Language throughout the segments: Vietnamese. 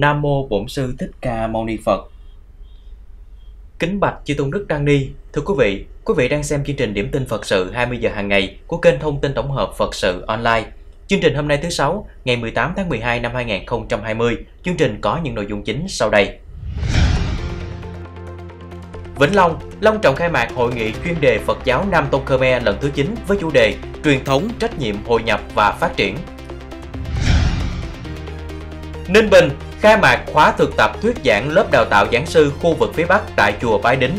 Nam Mô Bổn Sư Thích Ca Mâu Ni Phật Kính Bạch Chư Tôn Đức Đăng Ni Thưa quý vị, quý vị đang xem chương trình Điểm tin Phật sự 20 giờ hàng ngày của kênh thông tin tổng hợp Phật sự online Chương trình hôm nay thứ Sáu, ngày 18 tháng 12 năm 2020 Chương trình có những nội dung chính sau đây Vĩnh Long, Long Trọng khai mạc hội nghị chuyên đề Phật giáo Nam Tông Khmer lần thứ 9 với chủ đề Truyền thống, trách nhiệm, hội nhập và phát triển Ninh Bình, khai mạc khóa thực tập thuyết giảng lớp đào tạo giảng sư khu vực phía Bắc tại Chùa Bái Đính.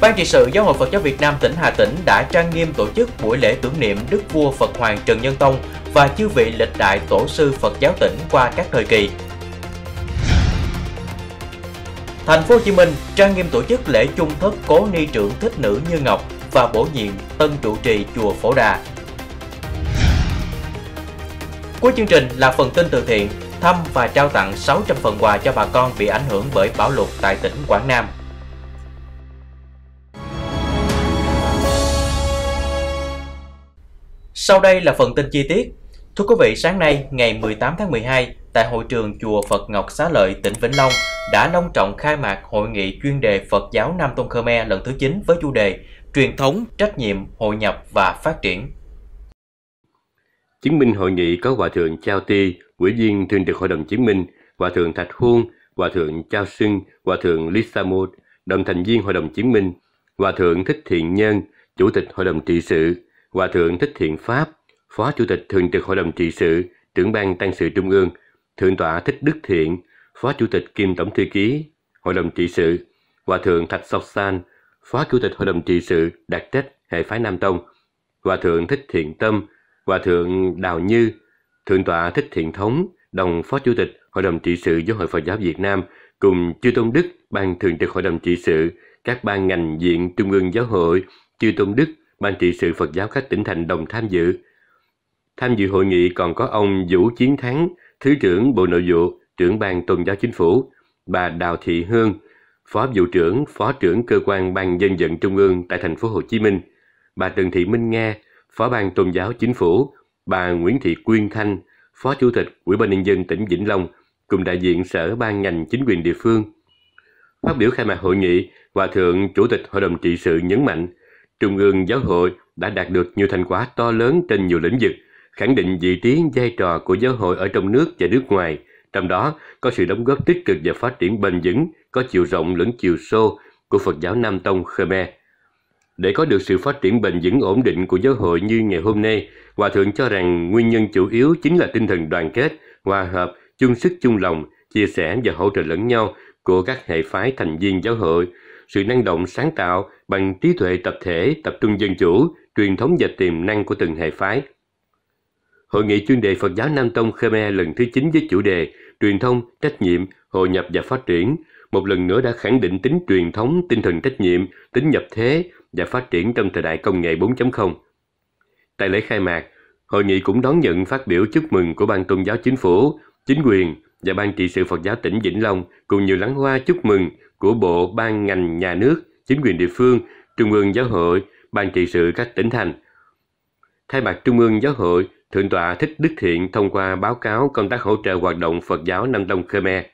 Ban trị sự Giáo hội Phật giáo Việt Nam tỉnh Hà Tĩnh đã trang nghiêm tổ chức buổi lễ tưởng niệm Đức vua Phật Hoàng Trần Nhân Tông và chư vị lịch đại tổ sư Phật giáo tỉnh qua các thời kỳ. Thành phố Hồ Chí Minh trang nghiêm tổ chức lễ chung thất cố ni trưởng thích nữ Như Ngọc và bổ nhiệm tân trụ trì chùa Phổ Đà Cuối chương trình là phần tin từ thiện, thăm và trao tặng 600 phần quà cho bà con bị ảnh hưởng bởi bão lụt tại tỉnh Quảng Nam. Sau đây là phần tin chi tiết. Thưa quý vị, sáng nay ngày 18 tháng 12, tại hội trường chùa Phật Ngọc Xá Lợi, tỉnh Vĩnh Long, đã long trọng khai mạc hội nghị chuyên đề Phật giáo Nam Tông Khmer lần thứ 9 với chủ đề Truyền thống, trách nhiệm, hội nhập và phát triển. Chứng minh hội nghị có Hòa Thượng Chao Ti, Ủy viên Thường trực Hội đồng Chứng minh, Hòa Thượng Thạch Huông, Hòa Thượng Chao Sưng, Hòa Thượng Lisa Một, đồng thành viên Hội đồng Chứng minh, Hòa Thượng Thích Thiện Nhân, Chủ tịch Hội đồng Trị sự, Hòa Thượng Thích Thiện Pháp, Phó Chủ tịch Thường trực Hội đồng Trị sự, Trưởng ban Tăng sự Trung ương, Thượng tọa Thích Đức Thiện, Phó Chủ tịch kiêm Tổng thư ký Hội đồng Trị sự, Hòa Thượng Thạch Sóc San, Phó Chủ tịch Hội đồng Trị sự đặc trách hệ phái Nam Tông, Hòa Thượng Thích Thiện Tâm, Hòa thượng Đào Như, Thượng tọa Thích Thiện Thống, đồng Phó Chủ tịch Hội đồng trị sự Giáo hội Phật giáo Việt Nam cùng Chư Tôn Đức, Ban Thường trực Hội đồng trị sự, các ban ngành diện Trung ương Giáo hội, Chư Tôn Đức, Ban trị sự Phật giáo các tỉnh thành đồng tham dự. Tham dự hội nghị còn có ông Vũ Chiến Thắng, Thứ trưởng Bộ Nội vụ, trưởng ban Tôn giáo Chính phủ, bà Đào Thị Hương, Phó vụ trưởng, Phó trưởng cơ quan Ban dân vận Trung ương tại thành phố Hồ Chí Minh, bà Trần Thị Minh Nga, Phó ban Tôn giáo Chính phủ, bà Nguyễn Thị Quyên Thanh, Phó Chủ tịch Ủy ban Nhân dân tỉnh Vĩnh Long cùng đại diện Sở Ban ngành chính quyền địa phương. Phát biểu khai mạc hội nghị, Hòa Thượng Chủ tịch Hội đồng Trị sự nhấn mạnh, Trung ương Giáo hội đã đạt được nhiều thành quả to lớn trên nhiều lĩnh vực, khẳng định vị trí vai trò của giáo hội ở trong nước và nước ngoài, trong đó có sự đóng góp tích cực và phát triển bền vững, có chiều rộng lẫn chiều sâu của Phật giáo Nam Tông Khmer. Để có được sự phát triển bền vững ổn định của giáo hội như ngày hôm nay, Hòa Thượng cho rằng nguyên nhân chủ yếu chính là tinh thần đoàn kết, hòa hợp, chung sức chung lòng, chia sẻ và hỗ trợ lẫn nhau của các hệ phái thành viên giáo hội, sự năng động sáng tạo bằng trí tuệ tập thể, tập trung dân chủ, truyền thống và tiềm năng của từng hệ phái. Hội nghị chuyên đề Phật giáo Nam Tông Khmer lần thứ 9 với chủ đề Truyền thông, trách nhiệm, hội nhập và phát triển, một lần nữa đã khẳng định tính truyền thống, tinh thần trách nhiệm, tính nhập thế, và phát triển trong thời đại công nghệ 4.0. Tại lễ khai mạc, hội nghị cũng đón nhận phát biểu chúc mừng của Ban Tôn giáo Chính phủ, chính quyền và Ban trị sự Phật giáo tỉnh Vĩnh Long cùng nhiều lắng hoa chúc mừng của Bộ, Ban, ngành, nhà nước, chính quyền địa phương, Trung ương Giáo hội, Ban trị sự các tỉnh thành. Thay mặt Trung ương Giáo hội, Thượng tọa Thích Đức Thiện thông qua báo cáo công tác hỗ trợ hoạt động Phật giáo Nam Tông Khmer.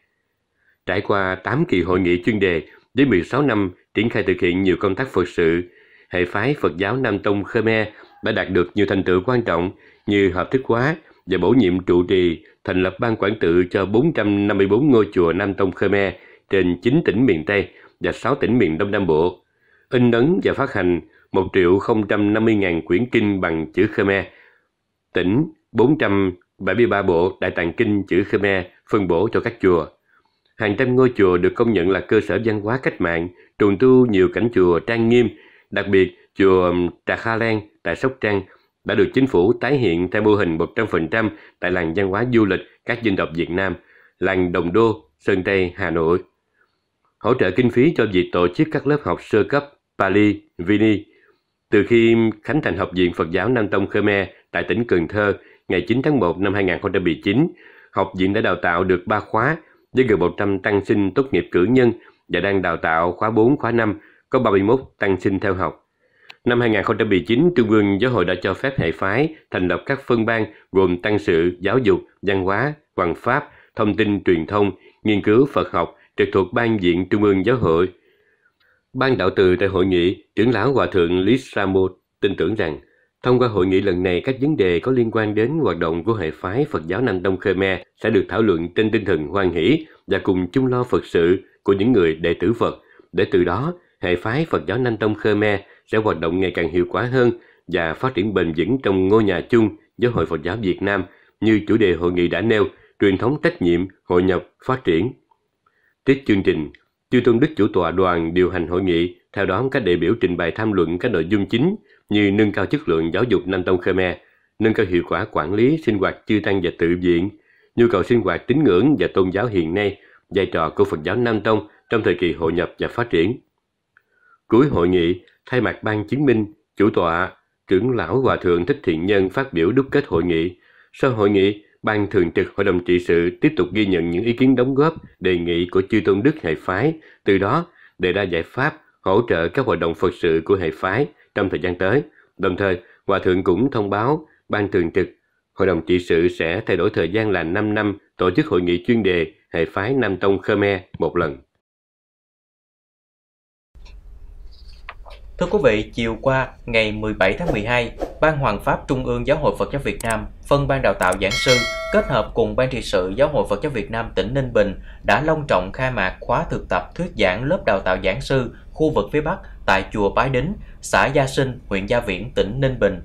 Trải qua 8 kỳ hội nghị chuyên đề với 16 năm triển khai thực hiện nhiều công tác Phật sự, hệ phái Phật giáo Nam Tông Khmer đã đạt được nhiều thành tựu quan trọng như hợp thức hóa và bổ nhiệm trụ trì thành lập ban quản tự cho 454 ngôi chùa Nam Tông Khmer trên 9 tỉnh miền Tây và 6 tỉnh miền Đông Nam Bộ, in ấn và phát hành 1 triệu 050 000 quyển kinh bằng chữ Khmer, tỉnh 473 bộ đại tạng kinh chữ Khmer phân bổ cho các chùa hàng trăm ngôi chùa được công nhận là cơ sở văn hóa cách mạng, trùng tu nhiều cảnh chùa trang nghiêm, đặc biệt chùa Trà Kha Lan tại Sóc Trăng đã được chính phủ tái hiện theo mô hình 100% tại làng văn hóa du lịch các dân tộc Việt Nam, làng Đồng Đô, Sơn Tây, Hà Nội. Hỗ trợ kinh phí cho việc tổ chức các lớp học sơ cấp Pali, Vini. Từ khi khánh thành Học viện Phật giáo Nam Tông Khmer tại tỉnh Cần Thơ ngày 9 tháng 1 năm 2019, học viện đã đào tạo được 3 khóa với gần 100 tăng sinh tốt nghiệp cử nhân và đang đào tạo khóa 4, khóa 5, có 31 tăng sinh theo học. Năm 2019, Trung ương Giáo hội đã cho phép hệ phái thành lập các phân ban gồm tăng sự, giáo dục, văn hóa, hoàng pháp, thông tin truyền thông, nghiên cứu Phật học trực thuộc Ban diện Trung ương Giáo hội. Ban đạo từ tại hội nghị, trưởng lão Hòa thượng Lý Samo tin tưởng rằng Thông qua hội nghị lần này, các vấn đề có liên quan đến hoạt động của hệ phái Phật giáo Nam Đông Khmer sẽ được thảo luận trên tinh thần hoan hỷ và cùng chung lo Phật sự của những người đệ tử Phật, để từ đó hệ phái Phật giáo Nam Đông Khmer sẽ hoạt động ngày càng hiệu quả hơn và phát triển bền vững trong ngôi nhà chung với Hội Phật giáo Việt Nam như chủ đề hội nghị đã nêu, truyền thống trách nhiệm, hội nhập, phát triển. Tiếp chương trình, Chư Tôn Đức Chủ tọa đoàn điều hành hội nghị, theo đó các đại biểu trình bày tham luận các nội dung chính như nâng cao chất lượng giáo dục Nam Tông Khmer, nâng cao hiệu quả quản lý sinh hoạt chư tăng và tự viện, nhu cầu sinh hoạt tín ngưỡng và tôn giáo hiện nay, vai trò của Phật giáo Nam Tông trong thời kỳ hội nhập và phát triển. Cuối hội nghị, thay mặt ban chứng minh, chủ tọa, trưởng lão Hòa Thượng Thích Thiện Nhân phát biểu đúc kết hội nghị. Sau hội nghị, Ban Thường trực Hội đồng Trị sự tiếp tục ghi nhận những ý kiến đóng góp, đề nghị của chư tôn đức hệ phái, từ đó đề ra giải pháp hỗ trợ các hoạt động Phật sự của hệ phái trong thời gian tới. Đồng thời, Hòa Thượng cũng thông báo Ban Thường trực Hội đồng trị sự sẽ thay đổi thời gian là 5 năm tổ chức hội nghị chuyên đề hệ phái Nam Tông Khmer một lần. Thưa quý vị, chiều qua ngày 17 tháng 12, Ban Hoàng Pháp Trung ương Giáo hội Phật giáo Việt Nam, phân ban đào tạo giảng sư kết hợp cùng Ban trị sự Giáo hội Phật giáo Việt Nam tỉnh Ninh Bình đã long trọng khai mạc khóa thực tập thuyết giảng lớp đào tạo giảng sư khu vực phía Bắc tại chùa Bái Đính xã Gia Sinh, huyện Gia Viễn, tỉnh Ninh Bình.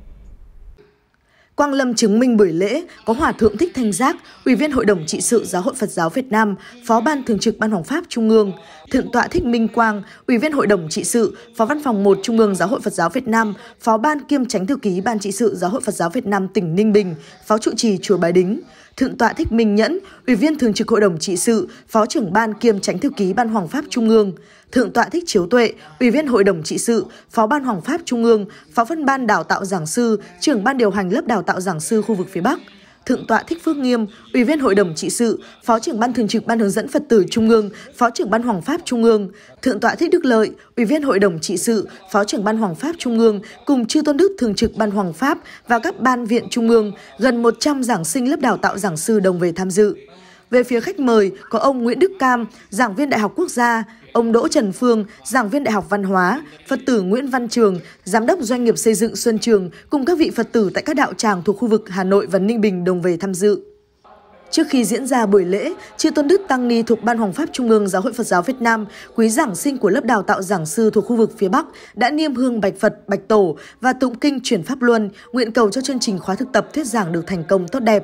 Quang Lâm chứng minh buổi lễ có Hòa Thượng Thích Thanh Giác, Ủy viên Hội đồng Trị sự Giáo hội Phật giáo Việt Nam, Phó Ban Thường trực Ban Hoàng Pháp Trung ương, Thượng tọa Thích Minh Quang, Ủy viên Hội đồng Trị sự, Phó Văn phòng 1 Trung ương Giáo hội Phật giáo Việt Nam, Phó Ban kiêm tránh Thư ký Ban Trị sự Giáo hội Phật giáo Việt Nam tỉnh Ninh Bình, Phó trụ trì Chùa Bái Đính, Thượng tọa Thích Minh Nhẫn, Ủy viên Thường trực Hội đồng Trị sự, Phó trưởng Ban kiêm Tránh Thư ký Ban Hoàng Pháp Trung ương, Thượng tọa Thích Chiếu Tuệ, Ủy viên Hội đồng Trị sự, Phó Ban Hoàng Pháp Trung ương, Phó phân ban đào tạo giảng sư, trưởng Ban điều hành lớp đào tạo giảng sư khu vực phía Bắc, Thượng tọa Thích Phước Nghiêm, Ủy viên Hội đồng Trị sự, Phó trưởng Ban Thường trực Ban Hướng dẫn Phật tử Trung ương, Phó trưởng Ban Hoàng Pháp Trung ương, Thượng tọa Thích Đức Lợi, Ủy viên Hội đồng Trị sự, Phó trưởng Ban Hoàng Pháp Trung ương cùng Chư Tôn Đức Thường trực Ban Hoàng Pháp và các ban viện Trung ương, gần 100 giảng sinh lớp đào tạo giảng sư đồng về tham dự. Về phía khách mời có ông Nguyễn Đức Cam, giảng viên Đại học Quốc gia, Ông Đỗ Trần Phương, giảng viên Đại học Văn hóa, Phật tử Nguyễn Văn Trường, giám đốc doanh nghiệp xây dựng Xuân Trường cùng các vị Phật tử tại các đạo tràng thuộc khu vực Hà Nội và Ninh Bình đồng về tham dự. Trước khi diễn ra buổi lễ, Chư Tôn Đức Tăng Ni thuộc Ban Hoàng Pháp Trung ương Giáo hội Phật giáo Việt Nam, quý giảng sinh của lớp đào tạo giảng sư thuộc khu vực phía Bắc đã niêm hương bạch Phật, bạch Tổ và tụng kinh chuyển Pháp Luân, nguyện cầu cho chương trình khóa thực tập thuyết giảng được thành công tốt đẹp.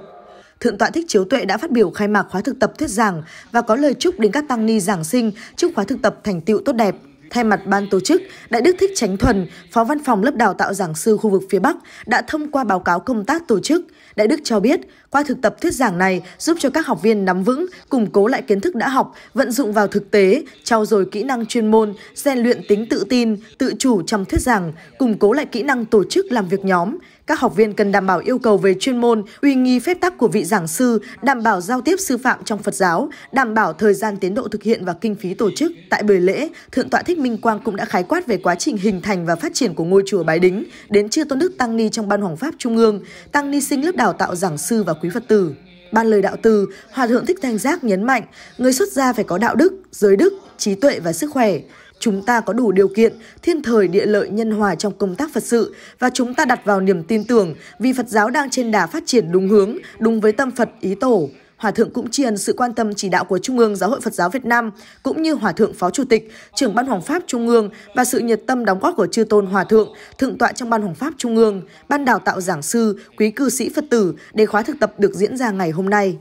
Thượng tọa Thích Chiếu Tuệ đã phát biểu khai mạc khóa thực tập thuyết giảng và có lời chúc đến các tăng ni giảng sinh chúc khóa thực tập thành tựu tốt đẹp. Thay mặt ban tổ chức, Đại đức Thích Chánh Thuần, Phó Văn phòng lớp đào tạo giảng sư khu vực phía Bắc đã thông qua báo cáo công tác tổ chức. Đại đức cho biết, qua thực tập thuyết giảng này giúp cho các học viên nắm vững, củng cố lại kiến thức đã học, vận dụng vào thực tế, trau dồi kỹ năng chuyên môn, rèn luyện tính tự tin, tự chủ trong thuyết giảng, củng cố lại kỹ năng tổ chức làm việc nhóm, các học viên cần đảm bảo yêu cầu về chuyên môn, uy nghi phép tắc của vị giảng sư, đảm bảo giao tiếp sư phạm trong Phật giáo, đảm bảo thời gian tiến độ thực hiện và kinh phí tổ chức. Tại buổi lễ, Thượng tọa Thích Minh Quang cũng đã khái quát về quá trình hình thành và phát triển của ngôi chùa Bái Đính đến chư tôn đức tăng ni trong ban Hoàng pháp Trung ương, tăng ni sinh lớp đào tạo giảng sư và quý Phật tử. Ban lời đạo từ, Hòa thượng Thích Thanh Giác nhấn mạnh, người xuất gia phải có đạo đức, giới đức, trí tuệ và sức khỏe. Chúng ta có đủ điều kiện, thiên thời địa lợi nhân hòa trong công tác Phật sự và chúng ta đặt vào niềm tin tưởng vì Phật giáo đang trên đà phát triển đúng hướng, đúng với tâm Phật ý tổ. Hòa thượng cũng tri ân sự quan tâm chỉ đạo của Trung ương Giáo hội Phật giáo Việt Nam cũng như Hòa thượng Phó Chủ tịch, trưởng Ban Hoàng pháp Trung ương và sự nhiệt tâm đóng góp của chư tôn Hòa thượng, thượng tọa trong Ban Hoàng pháp Trung ương, Ban đào tạo giảng sư, quý cư sĩ Phật tử để khóa thực tập được diễn ra ngày hôm nay.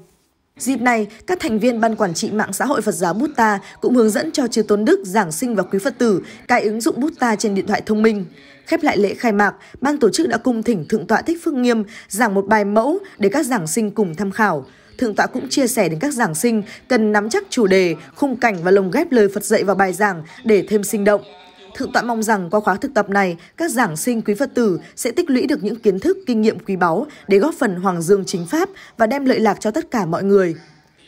Dịp này, các thành viên Ban Quản trị Mạng xã hội Phật giáo Bút Ta cũng hướng dẫn cho Chư Tôn Đức, Giảng sinh và Quý Phật tử cài ứng dụng Bút Ta trên điện thoại thông minh. Khép lại lễ khai mạc, ban tổ chức đã cùng thỉnh Thượng tọa Thích Phương Nghiêm giảng một bài mẫu để các giảng sinh cùng tham khảo. Thượng tọa cũng chia sẻ đến các giảng sinh cần nắm chắc chủ đề, khung cảnh và lồng ghép lời Phật dạy vào bài giảng để thêm sinh động. Thượng tọa mong rằng qua khóa thực tập này, các giảng sinh quý Phật tử sẽ tích lũy được những kiến thức, kinh nghiệm quý báu để góp phần hoàng dương chính pháp và đem lợi lạc cho tất cả mọi người.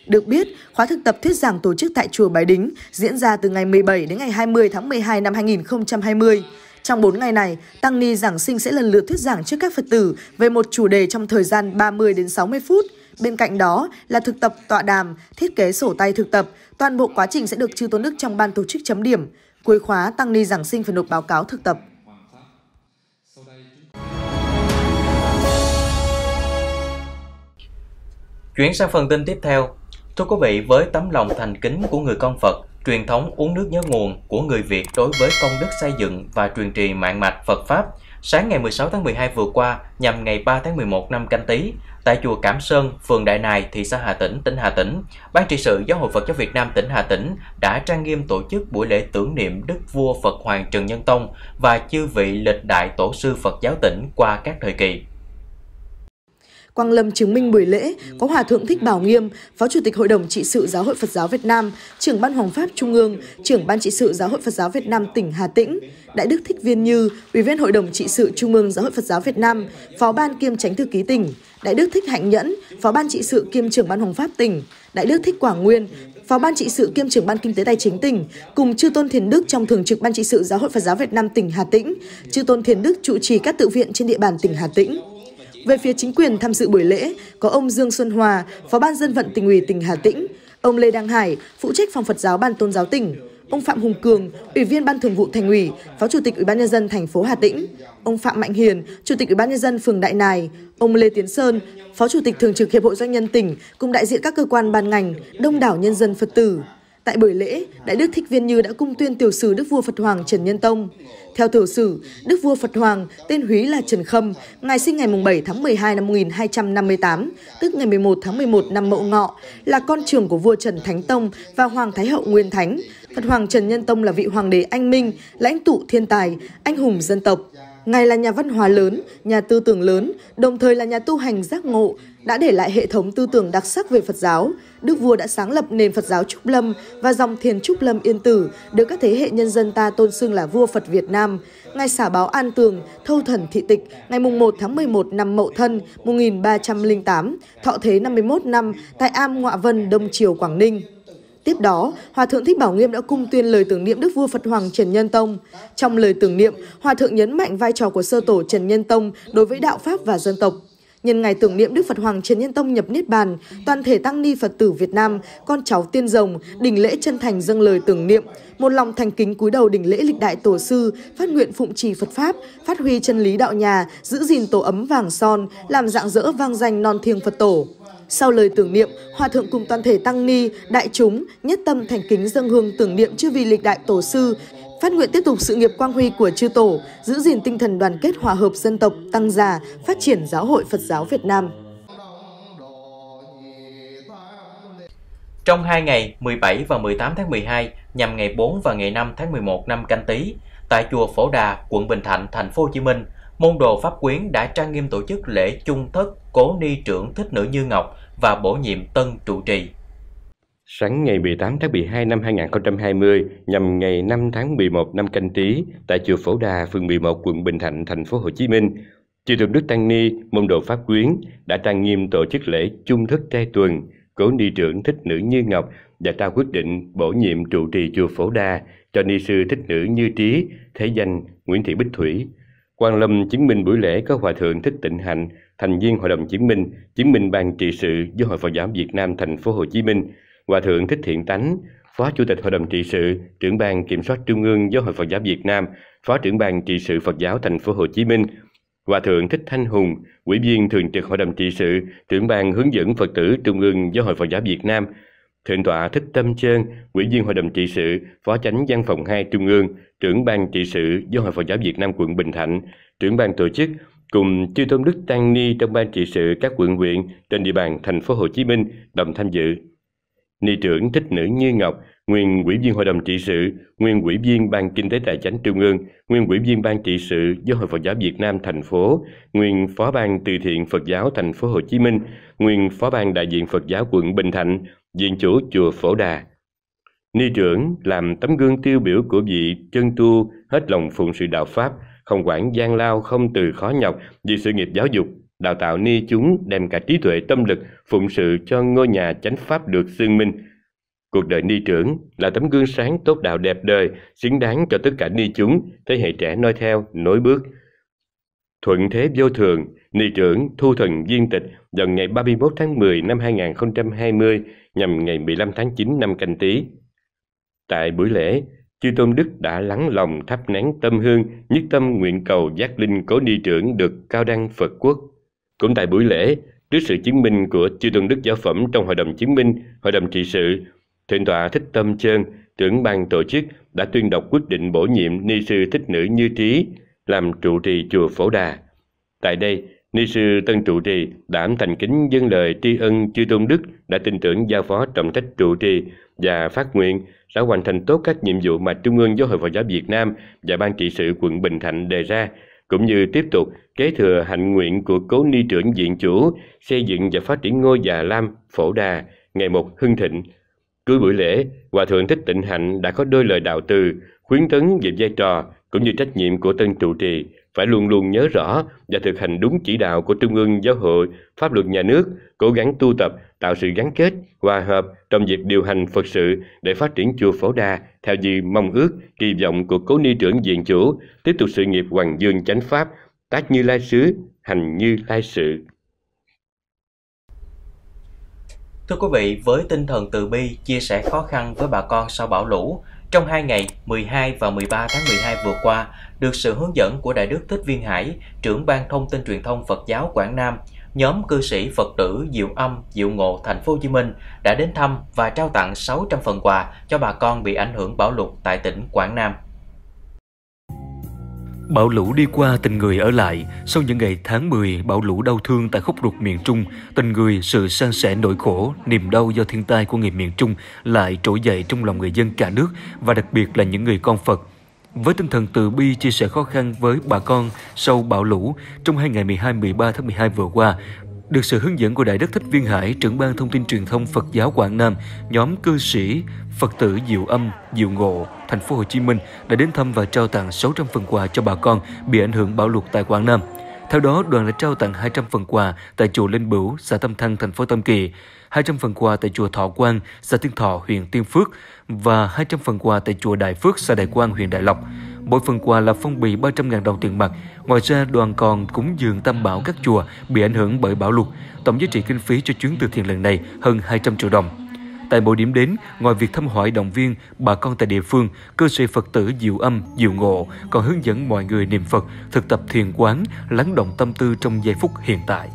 Được biết, khóa thực tập thuyết giảng tổ chức tại Chùa Bái Đính diễn ra từ ngày 17 đến ngày 20 tháng 12 năm 2020. Trong 4 ngày này, Tăng Ni giảng sinh sẽ lần lượt thuyết giảng trước các Phật tử về một chủ đề trong thời gian 30 đến 60 phút. Bên cạnh đó là thực tập tọa đàm, thiết kế sổ tay thực tập. Toàn bộ quá trình sẽ được Chư Tôn Đức trong ban tổ chức chấm điểm. Cuối khóa, tăng ni giảng sinh phải nộp báo cáo thực tập. Chuyển sang phần tin tiếp theo. Thưa quý vị, với tấm lòng thành kính của người con Phật, truyền thống uống nước nhớ nguồn của người Việt đối với công đức xây dựng và truyền trì mạng mạch Phật Pháp, sáng ngày 16 tháng 12 vừa qua nhằm ngày 3 tháng 11 năm canh tí, tại chùa Cảm Sơn, phường Đại Nài, thị xã Hà Tĩnh, tỉnh Hà Tĩnh, Ban trị sự Giáo hội Phật giáo Việt Nam tỉnh Hà Tĩnh đã trang nghiêm tổ chức buổi lễ tưởng niệm Đức Vua Phật Hoàng Trần Nhân Tông và chư vị lịch đại tổ sư Phật giáo tỉnh qua các thời kỳ. Quang Lâm chứng minh buổi lễ có Hòa Thượng Thích Bảo Nghiêm, Phó Chủ tịch Hội đồng Trị sự Giáo hội Phật giáo Việt Nam, trưởng Ban Hoàng Pháp Trung ương, trưởng Ban Trị sự Giáo hội Phật giáo Việt Nam tỉnh Hà Tĩnh, Đại đức Thích Viên Như, Ủy viên Hội đồng Trị sự Trung ương Giáo hội Phật giáo Việt Nam, Phó Ban kiêm tránh thư ký tỉnh, Đại đức Thích Hạnh Nhẫn, Phó Ban Trị sự kiêm trưởng Ban Hoàng Pháp tỉnh, Đại đức Thích Quảng Nguyên, Phó Ban trị sự kiêm trưởng Ban Kinh tế Tài chính tỉnh, cùng Chư Tôn Thiền Đức trong Thường trực Ban trị sự Giáo hội Phật giáo Việt Nam tỉnh Hà Tĩnh, Chư Tôn Thiền Đức trụ trì các tự viện trên địa bàn tỉnh Hà Tĩnh. Về phía chính quyền tham dự buổi lễ có ông Dương Xuân Hòa, Phó ban dân vận tỉnh ủy tỉnh Hà Tĩnh, ông Lê Đăng Hải, phụ trách phòng Phật giáo ban tôn giáo tỉnh, ông Phạm Hùng Cường, Ủy viên Ban Thường vụ Thành ủy, Phó Chủ tịch Ủy ban nhân dân thành phố Hà Tĩnh, ông Phạm Mạnh Hiền, Chủ tịch Ủy ban nhân dân phường Đại Nài, ông Lê Tiến Sơn, Phó Chủ tịch Thường trực Hiệp hội Doanh nhân tỉnh cùng đại diện các cơ quan ban ngành, đông đảo nhân dân Phật tử. Tại buổi lễ, Đại Đức Thích Viên Như đã cung tuyên tiểu sử Đức vua Phật Hoàng Trần Nhân Tông. Theo tiểu sử, Đức vua Phật Hoàng tên Húy là Trần Khâm, ngày sinh ngày 7 tháng 12 năm 1258, tức ngày 11 tháng 11 năm Mậu Ngọ, là con trưởng của vua Trần Thánh Tông và Hoàng Thái Hậu Nguyên Thánh. Phật Hoàng Trần Nhân Tông là vị hoàng đế anh minh, lãnh tụ thiên tài, anh hùng dân tộc. Ngài là nhà văn hóa lớn, nhà tư tưởng lớn, đồng thời là nhà tu hành giác ngộ, đã để lại hệ thống tư tưởng đặc sắc về Phật giáo, Đức vua đã sáng lập nền Phật giáo Trúc Lâm và dòng thiền Trúc Lâm Yên Tử, được các thế hệ nhân dân ta tôn xưng là vua Phật Việt Nam. Ngài xả báo An Tường, thâu thần thị tịch, ngày 1 tháng 11 năm Mậu Thân 1308, thọ thế 51 năm tại Am Ngoạ Vân, Đông Triều, Quảng Ninh. Tiếp đó, Hòa Thượng Thích Bảo Nghiêm đã cung tuyên lời tưởng niệm Đức Vua Phật Hoàng Trần Nhân Tông. Trong lời tưởng niệm, Hòa Thượng nhấn mạnh vai trò của sơ tổ Trần Nhân Tông đối với đạo Pháp và dân tộc. Nhân ngày tưởng niệm Đức Phật Hoàng Trần Nhân Tông nhập Niết Bàn, toàn thể tăng ni Phật tử Việt Nam, con cháu tiên rồng, đỉnh lễ chân thành dâng lời tưởng niệm, một lòng thành kính cúi đầu đỉnh lễ lịch đại tổ sư, phát nguyện phụng trì Phật Pháp, phát huy chân lý đạo nhà, giữ gìn tổ ấm vàng son, làm dạng dỡ vang danh non thiêng Phật tổ. Sau lời tưởng niệm, Hòa Thượng cùng toàn thể Tăng Ni, Đại chúng, nhất tâm thành kính dâng hương tưởng niệm chư vị lịch đại tổ sư, Phát nguyện tiếp tục sự nghiệp quang huy của chư tổ, giữ gìn tinh thần đoàn kết hòa hợp dân tộc, tăng già, phát triển giáo hội Phật giáo Việt Nam. Trong 2 ngày 17 và 18 tháng 12 nhằm ngày 4 và ngày 5 tháng 11 năm Canh Tý, tại chùa Phổ Đà, quận Bình Thạnh, thành phố Hồ Chí Minh, môn đồ Pháp Quyến đã trang nghiêm tổ chức lễ chung thất cố ni trưởng Thích Nữ Như Ngọc và bổ nhiệm tân trụ trì. Sáng ngày 18 tháng 12 năm 2020 nhằm ngày 5 tháng 11 năm canh tí tại chùa Phổ Đà, phường 11, quận Bình Thạnh, thành phố Hồ Chí Minh, Chư Thượng Đức Tăng Ni, môn đồ Pháp Quyến đã trang nghiêm tổ chức lễ chung thức trai tuần, cố ni trưởng thích nữ Như Ngọc và trao quyết định bổ nhiệm trụ trì chùa Phổ Đà cho ni sư thích nữ Như Trí, thế danh Nguyễn Thị Bích Thủy. Quan Lâm chứng minh buổi lễ có Hòa Thượng Thích Tịnh Hạnh, thành viên Hội đồng Chứng minh, chứng minh ban trị sự do Hội Phật giáo Việt Nam thành phố Hồ Chí Minh, Hòa Thượng Thích Thiện Tánh, Phó Chủ tịch Hội đồng Trị sự, trưởng ban Kiểm soát Trung ương Giáo hội Phật giáo Việt Nam, Phó trưởng ban Trị sự Phật giáo Thành phố Hồ Chí Minh, Hòa Thượng Thích Thanh Hùng, Ủy viên Thường trực Hội đồng Trị sự, trưởng ban hướng dẫn Phật tử Trung ương Giáo hội Phật giáo Việt Nam, Thượng tọa Thích Tâm Trơn, Ủy viên Hội đồng Trị sự, Phó Chánh Văn phòng 2 Trung ương, trưởng ban trị sự Giáo hội Phật giáo Việt Nam quận Bình Thạnh, trưởng ban tổ chức, cùng chư tôn đức tăng ni trong ban trị sự các quận huyện trên địa bàn thành phố Hồ Chí Minh đồng tham dự. Ni trưởng Thích Nữ Như Ngọc, nguyên ủy viên Hội đồng trị sự, nguyên ủy viên Ban Kinh tế Tài chính Trung ương, nguyên ủy viên Ban trị sự Giáo hội Phật giáo Việt Nam thành phố, nguyên phó ban từ thiện Phật giáo thành phố Hồ Chí Minh, nguyên phó ban đại diện Phật giáo quận Bình Thạnh, diện chủ chùa Phổ Đà. Ni trưởng làm tấm gương tiêu biểu của vị chân tu hết lòng phụng sự đạo Pháp, không quản gian lao, không từ khó nhọc vì sự nghiệp giáo dục đào tạo ni chúng đem cả trí tuệ tâm lực phụng sự cho ngôi nhà chánh pháp được xương minh. Cuộc đời ni trưởng là tấm gương sáng tốt đạo đẹp đời, xứng đáng cho tất cả ni chúng, thế hệ trẻ noi theo, nối bước. Thuận thế vô thường, ni trưởng thu thần viên tịch vào ngày 31 tháng 10 năm 2020 nhằm ngày 15 tháng 9 năm canh tí. Tại buổi lễ, chư tôn đức đã lắng lòng thắp nén tâm hương nhất tâm nguyện cầu giác linh cố ni trưởng được cao đăng phật quốc cũng tại buổi lễ, trước sự chứng minh của chư tôn đức giáo phẩm trong hội đồng chứng minh, hội đồng trị sự, Thượng tọa Thích Tâm Chơn, trưởng ban tổ chức đã tuyên đọc quyết định bổ nhiệm ni sư Thích Nữ Như Trí làm trụ trì chùa Phổ Đà. Tại đây, ni sư Tân trụ trì đảm thành kính dâng lời tri ân chư tôn đức đã tin tưởng giao phó trọng trách trụ trì và phát nguyện sẽ hoàn thành tốt các nhiệm vụ mà Trung ương Giáo hội Phật giáo Việt Nam và Ban trị sự quận Bình Thạnh đề ra cũng như tiếp tục kế thừa hạnh nguyện của cố ni trưởng diện chủ xây dựng và phát triển ngôi già lam phổ đà ngày một hưng thịnh cuối buổi lễ hòa thượng thích tịnh hạnh đã có đôi lời đạo từ khuyến tấn về vai trò cũng như trách nhiệm của tân trụ trì phải luôn luôn nhớ rõ và thực hành đúng chỉ đạo của Trung ương Giáo hội, pháp luật nhà nước, cố gắng tu tập, tạo sự gắn kết, hòa hợp trong việc điều hành Phật sự để phát triển chùa Phổ Đà theo như mong ước, kỳ vọng của cố ni trưởng Diện Chủ, tiếp tục sự nghiệp Hoàng Dương Chánh Pháp, tác như lai sứ, hành như lai sự. Thưa quý vị, với tinh thần từ bi, chia sẻ khó khăn với bà con sau bão lũ, trong hai ngày 12 và 13 tháng 12 vừa qua, được sự hướng dẫn của Đại Đức Thích Viên Hải, trưởng ban thông tin truyền thông Phật giáo Quảng Nam, nhóm cư sĩ Phật tử Diệu Âm, Diệu Ngộ, Thành phố Hồ Chí Minh đã đến thăm và trao tặng 600 phần quà cho bà con bị ảnh hưởng bão lụt tại tỉnh Quảng Nam. Bão lũ đi qua tình người ở lại, sau những ngày tháng 10 bão lũ đau thương tại khúc ruột miền Trung, tình người sự san sẻ nỗi khổ, niềm đau do thiên tai của người miền Trung lại trỗi dậy trong lòng người dân cả nước và đặc biệt là những người con Phật. Với tinh thần từ bi chia sẻ khó khăn với bà con sau bão lũ trong hai ngày 12-13 tháng 12 vừa qua, được sự hướng dẫn của Đại Đức Thích Viên Hải, trưởng ban thông tin truyền thông Phật giáo Quảng Nam, nhóm cư sĩ Phật tử Diệu Âm, Diệu Ngộ, thành phố Hồ Chí Minh đã đến thăm và trao tặng 600 phần quà cho bà con bị ảnh hưởng bão lụt tại Quảng Nam. Theo đó, đoàn đã trao tặng 200 phần quà tại chùa Linh Bửu, xã Tâm Thăng, thành phố Tâm Kỳ, 200 phần quà tại chùa Thọ Quang, xã Tiên Thọ, huyện Tiên Phước, và 200 phần quà tại chùa Đại Phước, xã Đại Quang, huyện Đại Lộc. Mỗi phần quà là phong bì 300.000 đồng tiền mặt. Ngoài ra, đoàn còn cúng dường tam bảo các chùa bị ảnh hưởng bởi bão lụt. Tổng giá trị kinh phí cho chuyến từ thiện lần này hơn 200 triệu đồng. Tại mỗi điểm đến, ngoài việc thăm hỏi động viên bà con tại địa phương, cơ sở Phật tử Diệu Âm, Diệu Ngộ còn hướng dẫn mọi người niệm Phật, thực tập thiền quán, lắng động tâm tư trong giây phút hiện tại.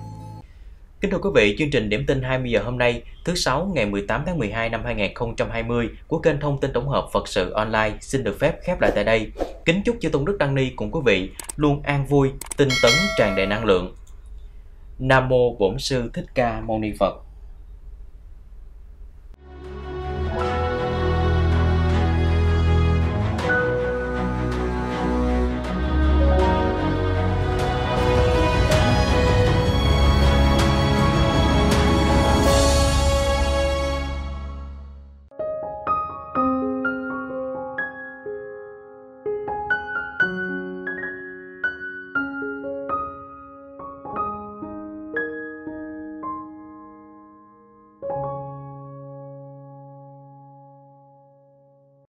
Kính thưa quý vị, chương trình Điểm tin 20 giờ hôm nay, thứ Sáu ngày 18 tháng 12 năm 2020 của kênh thông tin tổng hợp Phật sự online xin được phép khép lại tại đây. Kính chúc cho Tôn Đức Đăng Ni cùng quý vị luôn an vui, tinh tấn, tràn đầy năng lượng. Nam Mô Bổn Sư Thích Ca Mâu Ni Phật